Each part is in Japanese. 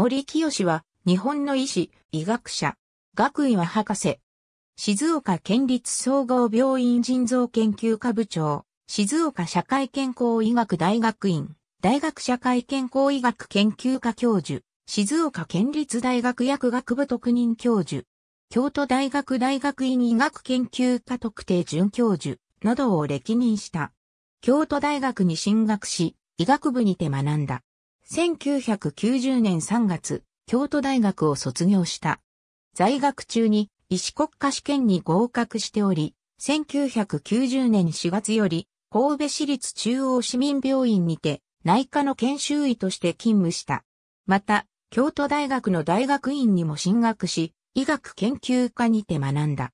森清は日本の医師、医学者、学位は博士。静岡県立総合病院腎臓研究科部長、静岡社会健康医学大学院、大学社会健康医学研究科教授、静岡県立大学薬学部特任教授、京都大学大学院医学研究科特定准教授などを歴任した。京都大学に進学し、医学部にて学んだ。1990年3月、京都大学を卒業した。在学中に医師国家試験に合格しており、1990年4月より神戸市立中央市民病院にて内科の研修医として勤務した。また、京都大学の大学院にも進学し、医学研究科にて学んだ。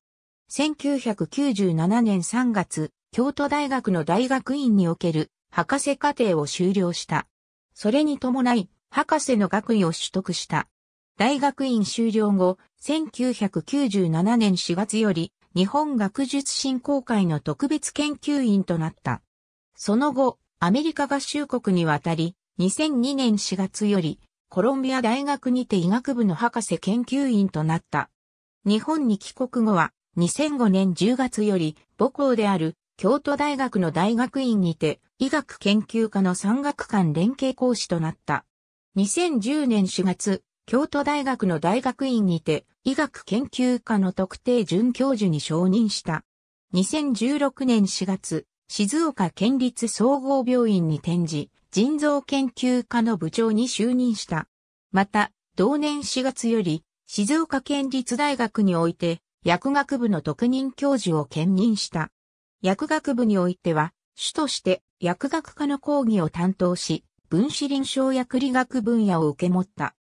1997年3月、京都大学の大学院における博士課程を修了した。それに伴い、博士の学位を取得した。大学院修了後、1997年4月より、日本学術振興会の特別研究員となった。その後、アメリカ合衆国に渡り、2002年4月より、コロンビア大学にて医学部の博士研究員となった。日本に帰国後は、2005年10月より、母校である京都大学の大学院にて、医学研究科の産学官連携講師となった。2010年4月、京都大学の大学院にて、医学研究科の特定准教授に承認した。2016年4月、静岡県立総合病院に転じ、腎臓研究科の部長に就任した。また、同年4月より、静岡県立大学において、薬学部の特任教授を兼任した。薬学部においては、主として薬学科の講義を担当し、分子臨床薬理学分野を受け持った。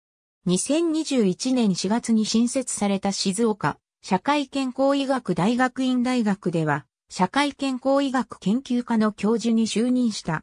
2021年4月に新設された静岡社会健康医学大学院大学では、社会健康医学研究科の教授に就任した。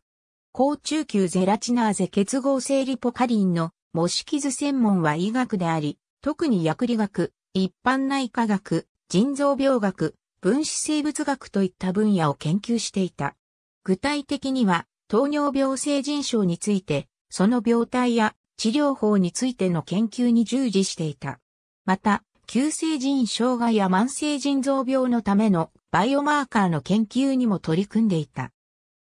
高中級ゼラチナーゼ結合性リポカリンの模式図専門は医学であり、特に薬理学、一般内科学、腎臓病学、分子生物学といった分野を研究していた。具体的には、糖尿病性腎症について、その病態や治療法についての研究に従事していた。また、急性腎障害や慢性腎臓病のためのバイオマーカーの研究にも取り組んでいた。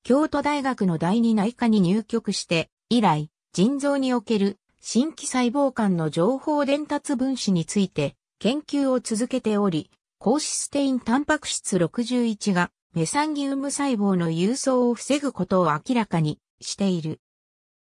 京都大学の第二内科に入局して、以来、腎臓における新規細胞間の情報伝達分子について研究を続けており、高システインタンパク質61がメサンギウム細胞の郵送を防ぐことを明らかにしている。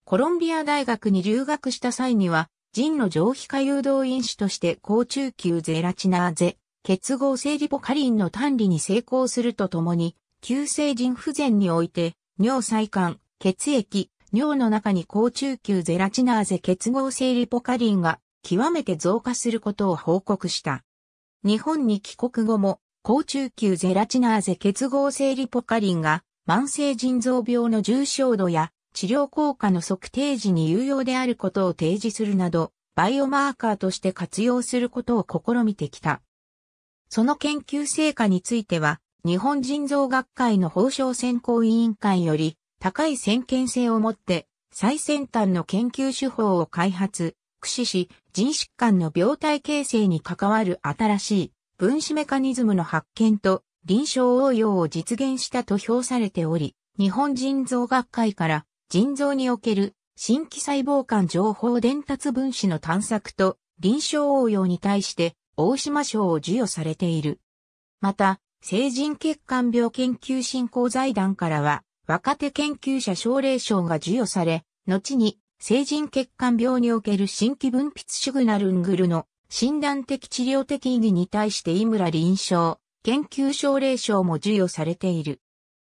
コロンビア大学に留学した際には、腎の上皮下誘導因子として高中級ゼラチナーゼ、結合性リポカリンの単理に成功するとともに、急性腎不全において、尿細管、血液、尿の中に高中級ゼラチナーゼ結合性リポカリンが極めて増加することを報告した。日本に帰国後も、高中級ゼラチナーゼ結合性リポカリンが、慢性腎臓病の重症度や治療効果の測定時に有用であることを提示するなど、バイオマーカーとして活用することを試みてきた。その研究成果については、日本腎臓学会の報奨選考委員会より高い先見性を持って最先端の研究手法を開発、駆使し、腎疾患の病態形成に関わる新しい分子メカニズムの発見と臨床応用を実現したと評されており、日本腎臓学会から腎臓における新規細胞間情報伝達分子の探索と臨床応用に対して大島賞を授与されている。また、成人血管病研究振興財団からは若手研究者奨励賞が授与され、後に成人血管病における新規分泌シグナルングルの診断的治療的意義に対して井村臨床、研究奨励賞も授与されている。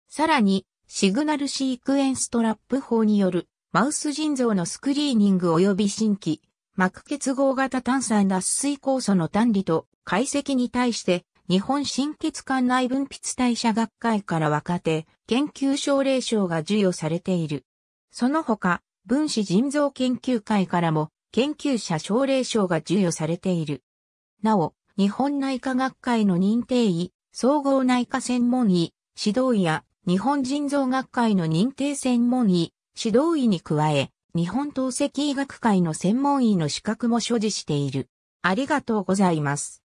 さらに、シグナルシークエンストラップ法によるマウス腎臓のスクリーニング及び新規膜結合型炭酸脱水酵素の単理と解析に対して日本心血管内分泌代謝学会から若手研究奨励賞が授与されている。その他、分子人造研究会からも研究者奨励賞が授与されている。なお、日本内科学会の認定医、総合内科専門医、指導医や日本人造学会の認定専門医、指導医に加え、日本透析医学会の専門医の資格も所持している。ありがとうございます。